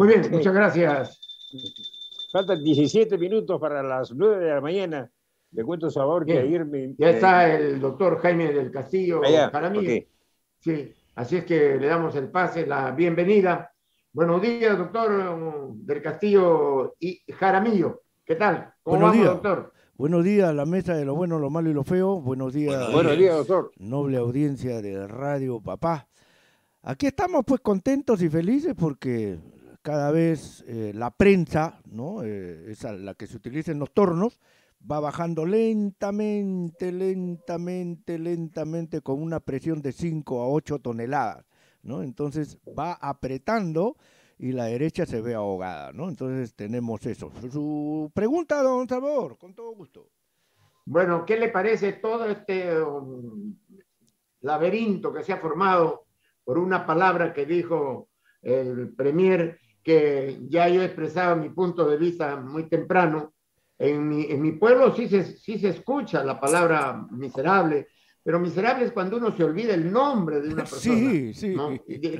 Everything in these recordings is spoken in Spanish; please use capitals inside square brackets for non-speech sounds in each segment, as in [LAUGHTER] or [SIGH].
Muy bien, muchas gracias. Faltan 17 minutos para las 9 de la mañana. Le cuento sabor que a Ya eh, está el doctor Jaime del Castillo Jaramillo. Sí, así es que le damos el pase, la bienvenida. Buenos días, doctor mm, del Castillo y Jaramillo. ¿Qué tal? ¿Cómo Buenos días. doctor? Buenos días, la mesa de lo bueno, lo malo y lo feo. Buenos días. buenos días, doctor. Noble audiencia de Radio Papá. Aquí estamos pues contentos y felices porque cada vez eh, la prensa, ¿no? Eh, esa, la que se utiliza en los tornos, va bajando lentamente, lentamente, lentamente con una presión de 5 a 8 toneladas, ¿no? Entonces va apretando y la derecha se ve ahogada, ¿no? Entonces tenemos eso. Su pregunta, don Salvador, con todo gusto. Bueno, ¿qué le parece todo este um, laberinto que se ha formado por una palabra que dijo el premier que ya yo expresaba mi punto de vista muy temprano. En mi, en mi pueblo sí se, sí se escucha la palabra miserable, pero miserable es cuando uno se olvida el nombre de una [LAUGHS] persona. Sí, sí.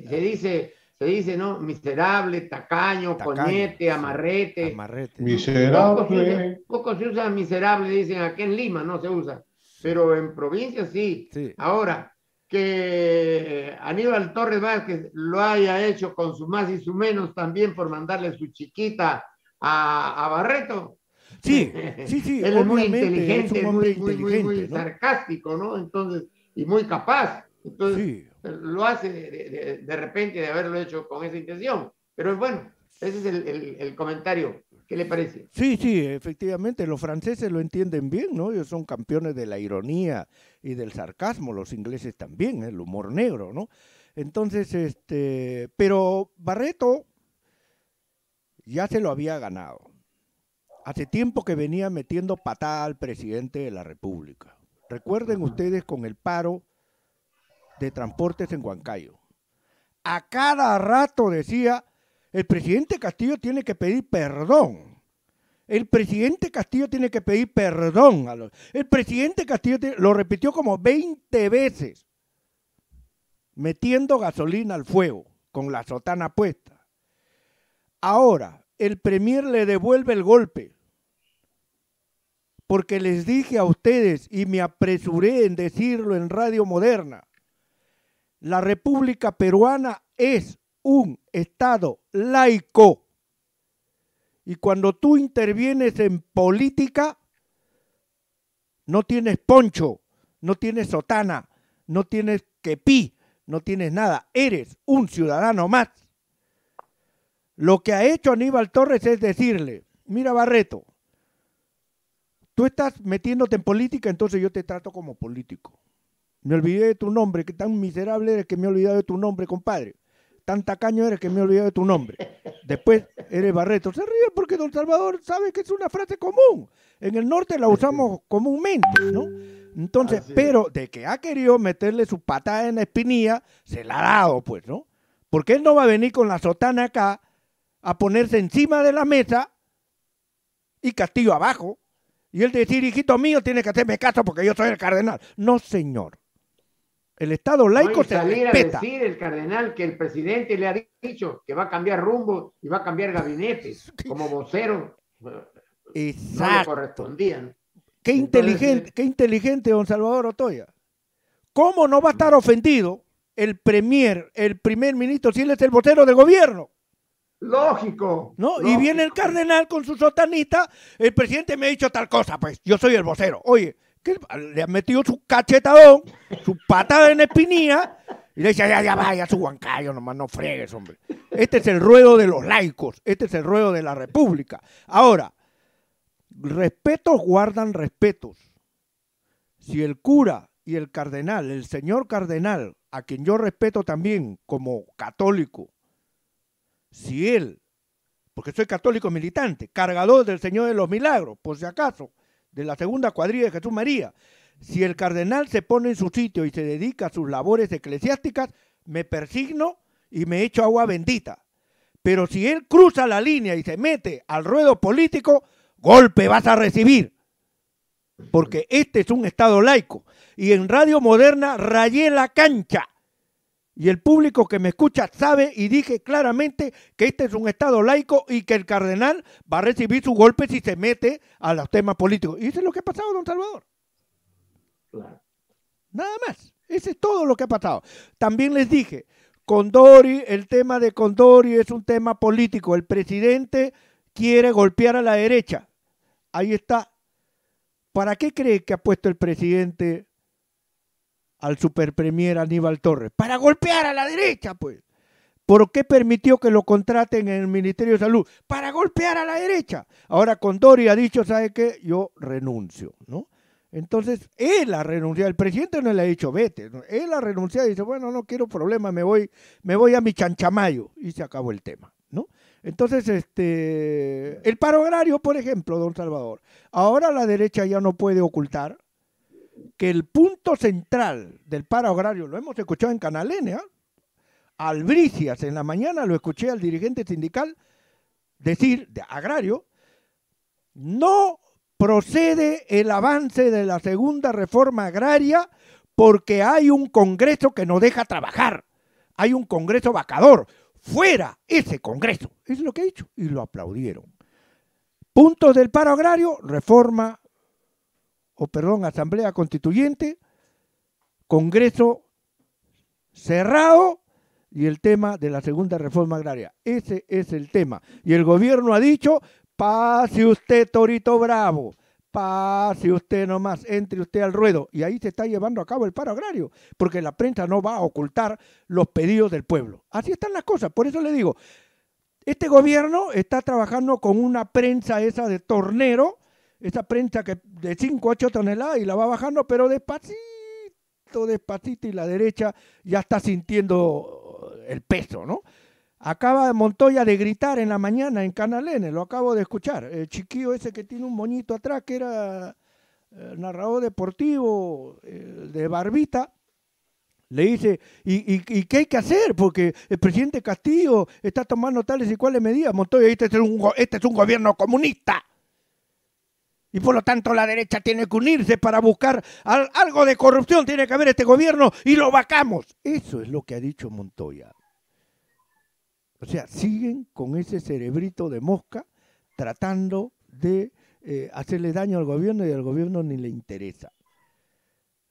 Se dice, se dice, ¿no? Miserable, tacaño, coñete, amarrete. Miserable. Poco se, usa, miserable, dicen aquí en Lima, no se usa. Pero en provincia sí. Ahora, que Aníbal Torres Vázquez lo haya hecho con su más y su menos también por mandarle su chiquita a, Barreto. Sí, [LAUGHS] sí, sí. Él es muy inteligente, muy, sarcástico, ¿no? Entonces, y muy capaz. Entonces, lo hace de, repente de haberlo hecho con esa intención. Pero es bueno, ese es el, el comentario. ¿Qué le parece? Sí, sí, efectivamente, los franceses lo entienden bien, ¿no? Ellos son campeones de la ironía y del sarcasmo, los ingleses también, el humor negro, ¿no? Entonces, este, pero Barreto ya se lo había ganado. Hace tiempo que venía metiendo patada al presidente de la República. Recuerden ustedes con el paro de transportes en Huancayo. A cada rato decía, el presidente Castillo tiene que pedir perdón. El presidente Castillo tiene que pedir perdón. el presidente Castillo lo repitió como 20 veces, metiendo gasolina al fuego, con la sotana puesta. Ahora, el premier le devuelve el golpe, porque les dije a ustedes, y me apresuré en decirlo en Radio Moderna, la República Peruana es un Estado laico. Y cuando tú intervienes en política, no tienes poncho, no tienes sotana, no tienes kepi, no tienes nada. Eres un ciudadano más. Lo que ha hecho Aníbal Torres es decirle, mira Barreto, tú estás metiéndote en política, entonces yo te trato como político. Me olvidé de tu nombre, que tan miserable eres que me he olvidado de tu nombre, compadre. Tanta tacaño eres que me he olvidado de tu nombre. Después eres Barreto. Se ríe porque Don Salvador sabe que es una frase común. En el norte la usamos comúnmente, ¿no? Entonces, pero de que ha querido meterle su patada en la espinilla, se la ha dado, pues, ¿no? Porque él no va a venir con la sotana acá a ponerse encima de la mesa y Castillo abajo. Y él decir, hijito mío, tiene que hacerme caso porque yo soy el cardenal. No, señor. El Estado laico te salir a decir el cardenal que el presidente le ha dicho que va a cambiar rumbo y va a cambiar gabinetes como vocero. y No correspondían. Qué inteligente, eh, qué inteligente don Salvador Otoya. ¿Cómo no va a estar ofendido el premier, el primer ministro, si él es el vocero del gobierno? Lógico. ¿No? Lógico. Y viene el cardenal con su sotanita, el presidente me ha dicho tal cosa, pues yo soy el vocero. Oye, le han metido su cachetadón, su patada en espinilla, y le dice, ya, ya, vaya, su guancayo, nomás no fregues, hombre. Este es el ruedo de los laicos, este es el ruedo de la República. Ahora, respetos guardan respetos. Si el cura y el cardenal, el señor cardenal, a quien yo respeto también como católico, si él, porque soy católico militante, cargador del Señor de los Milagros, por si acaso, de la segunda cuadrilla de Jesús María. Si el cardenal se pone en su sitio y se dedica a sus labores eclesiásticas, me persigno y me echo agua bendita. Pero si él cruza la línea y se mete al ruedo político, golpe vas a recibir. Porque este es un Estado laico. Y en Radio Moderna rayé la cancha y el público que me escucha sabe y dije claramente que este es un Estado laico y que el cardenal va a recibir su golpe si se mete a los temas políticos. Y eso es lo que ha pasado, don Salvador. Nada más. Ese es todo lo que ha pasado. También les dije, Condori, el tema de Condori es un tema político. El presidente quiere golpear a la derecha. Ahí está. ¿Para qué cree que ha puesto el presidente al superpremier Aníbal Torres, para golpear a la derecha, pues. ¿Por qué permitió que lo contraten en el Ministerio de Salud? Para golpear a la derecha. Ahora Condori ha dicho, ¿sabe qué? Yo renuncio, ¿no? Entonces, él ha renunciado, el presidente no le ha dicho, vete, él ha renunciado y dice, bueno, no quiero problema, me voy, me voy a mi chanchamayo y se acabó el tema, ¿no? Entonces, este, el paro agrario, por ejemplo, don Salvador, ahora la derecha ya no puede ocultar que el punto central del paro agrario, lo hemos escuchado en Canal N, ¿eh? Albricias, en la mañana lo escuché al dirigente sindical decir, de agrario, no procede el avance de la segunda reforma agraria porque hay un Congreso que no deja trabajar, hay un Congreso vacador, fuera ese Congreso, es lo que he dicho, y lo aplaudieron. Puntos del paro agrario, reforma o perdón, Asamblea Constituyente, Congreso cerrado y el tema de la segunda reforma agraria. Ese es el tema. Y el gobierno ha dicho, pase usted, Torito Bravo, pase usted nomás, entre usted al ruedo. Y ahí se está llevando a cabo el paro agrario, porque la prensa no va a ocultar los pedidos del pueblo. Así están las cosas. Por eso le digo, este gobierno está trabajando con una prensa esa de tornero esta prensa que de 5 a 8 toneladas y la va bajando, pero despacito, despacito y la derecha ya está sintiendo el peso, ¿no? Acaba Montoya de gritar en la mañana en Canal N, lo acabo de escuchar. El chiquillo ese que tiene un moñito atrás, que era eh, narrador deportivo eh, de Barbita, le dice, ¿y, qué hay que hacer? Porque el presidente Castillo está tomando tales y cuales medidas. Montoya este, este es un gobierno comunista. Y por lo tanto la derecha tiene que unirse para buscar algo de corrupción, tiene que haber este gobierno y lo vacamos. Eso es lo que ha dicho Montoya. O sea, siguen con ese cerebrito de mosca tratando de eh, hacerle daño al gobierno y al gobierno ni le interesa.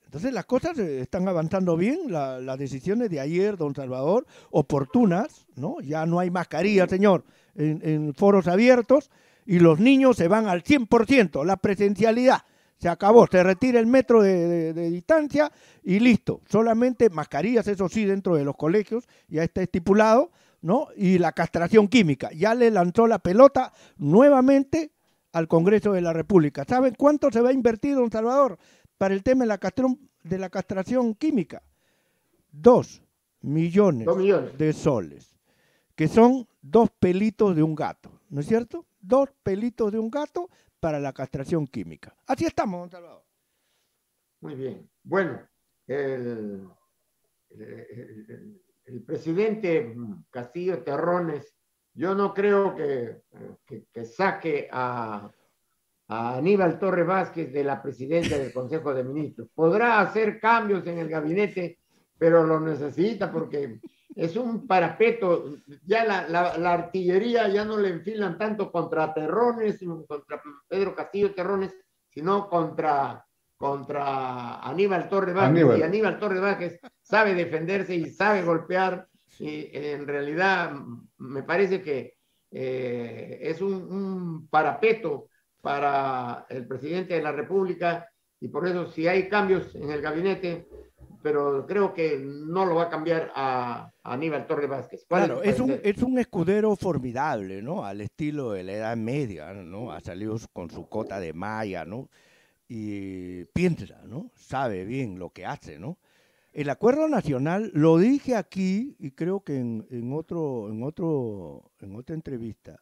Entonces las cosas eh, están avanzando bien, las decisiones de ayer, don Salvador, oportunas, ¿no? Ya no hay mascarilla, señor, en foros abiertos y los niños se van al 100%, la presencialidad. Se acabó, se retira el metro de, distancia y listo. Solamente mascarillas, eso sí, dentro de los colegios, ya está estipulado, ¿no? Y la castración química. Ya le lanzó la pelota nuevamente al Congreso de la República. ¿Saben cuánto se va a invertir, don Salvador, para el tema de la, castración química? Dos millones de soles, que son dos pelitos de un gato. ¿no es cierto? Dos pelitos de un gato para la castración química. Así estamos, don Salvador. Muy bien. Bueno, el, presidente Castillo Terrones, yo no creo que, saque a, a Aníbal Torres Vázquez de la presidencia del Consejo de Ministros. Podrá hacer cambios en el gabinete, pero lo necesita porque es un parapeto. Ya la, artillería ya no le enfilan tanto contra Terrones, contra Pedro Castillo Terrones, sino contra, contra Aníbal Torres Vázquez. Aníbal. Y Aníbal Torres Vázquez sabe defenderse y sabe golpear. Y en realidad mm, me parece que eh, es un parapeto para el presidente de la República y por eso si hay cambios en el gabinete, pero creo que no lo va a cambiar a, a Aníbal Torre Vázquez. Claro, es, un, es un escudero formidable, ¿no? Al estilo de la Edad Media, ¿no? Ha salido con su cota de malla, ¿no? Y piensa, ¿no? Sabe bien lo que hace, ¿no? El acuerdo nacional, lo dije aquí y creo que en, otro, en, otro, en otra entrevista,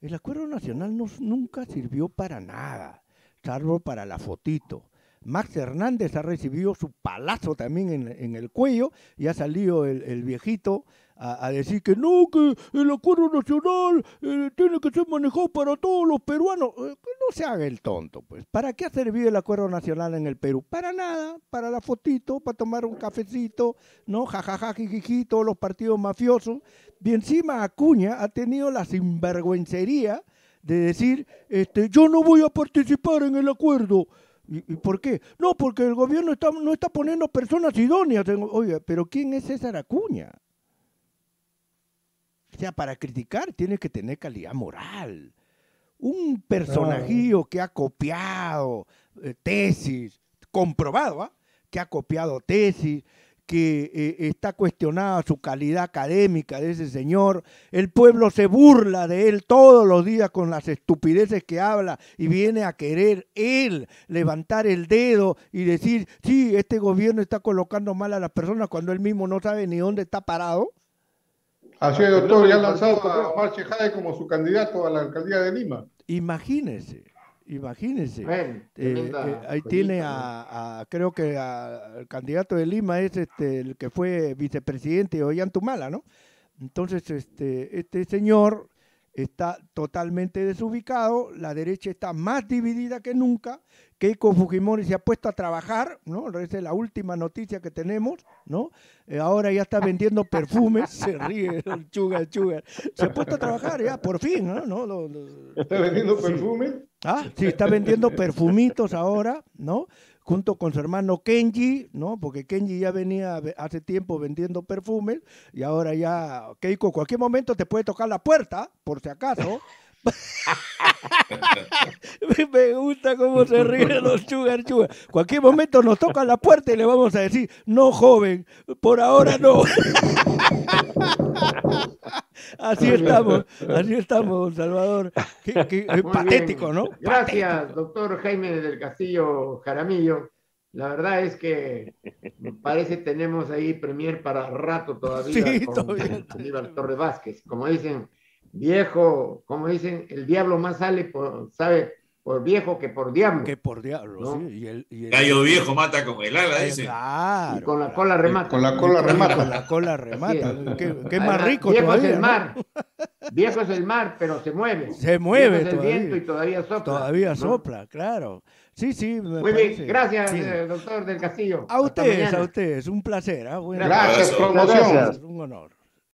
el acuerdo nacional no, nunca sirvió para nada, salvo para la fotito Max Hernández ha recibido su palazo también en, el cuello y ha salido el, viejito a, decir que no, que el acuerdo nacional eh, tiene que ser manejado para todos los peruanos. Eh, no se haga el tonto, pues. ¿Para qué ha servido el acuerdo nacional en el Perú? Para nada, para la fotito, para tomar un cafecito, ¿no? Jajaja, jijiji, todos los partidos mafiosos. Y encima Acuña ha tenido la sinvergüencería de decir, este, yo no voy a participar en el acuerdo. ¿Y, por qué? No, porque el gobierno no está poniendo personas idóneas. Oye, pero ¿quién es César Acuña? O sea, para criticar tiene que tener calidad moral. Un personajillo que ha copiado eh, tesis, comprobado, ¿ah? que ha copiado tesis, que eh, está cuestionada su calidad académica de ese señor. El pueblo se burla de él todos los días con las estupideces que habla y viene a querer él levantar el dedo y decir, sí, este gobierno está colocando mal a las personas cuando él mismo no sabe ni dónde está parado. Así es, doctor, ya ha lanzado a Omar Chejade como su candidato a la alcaldía de Lima. Imagínese. Imagínense. Eh, eh, ahí tiene a, creo que el candidato de Lima es este el que fue vicepresidente Ollantumala, ¿no? Entonces, este, este señor está totalmente desubicado, la derecha está más dividida que nunca, Keiko Fujimori se ha puesto a trabajar, ¿no? Esa es la última noticia que tenemos, ¿no? Eh, ahora ya está vendiendo perfumes, se ríe [LAUGHS] el chuga, chuga. Se ha puesto a trabajar ya, por fin, ¿no? ¿Está vendiendo perfumes? Ah, sí, está vendiendo perfumitos ahora, ¿no? junto con su hermano Kenji, ¿no? Porque Kenji ya venía hace tiempo vendiendo perfumes y ahora ya Keiko, cualquier momento te puede tocar la puerta, por si acaso. [LAUGHS] Me gusta cómo se ríen [LAUGHS] los Sugar. Sugar. Cualquier momento nos toca la puerta y le vamos a decir, no joven, por ahora no. [LAUGHS] Así [LAUGHS] estamos, así estamos, Salvador. patético, ¿no? Gracias, doctor Jaime del Castillo Jaramillo. La verdad es que parece tenemos ahí Premier para rato todavía sí, con Torres Vázquez. Como dicen, viejo, como dicen, el diablo más sale por, sabe por viejo que por diablo. Que por diablo, sí. Y el, y el, Gallo viejo mata con el ala, dice. Claro. Y con la cola remata. Con la cola remata. Con la cola remata. Qué, más rico Viejo es el mar. Viejo es el mar, pero se mueve. [LAUGHS] Se mueve todavía. el viento y todavía sopla. Todavía sopla, claro. Sí, sí. Muy bien, gracias, eh, doctor del Castillo. A ustedes, a ustedes. Un placer. Ah, gracias, promoción. Un honor.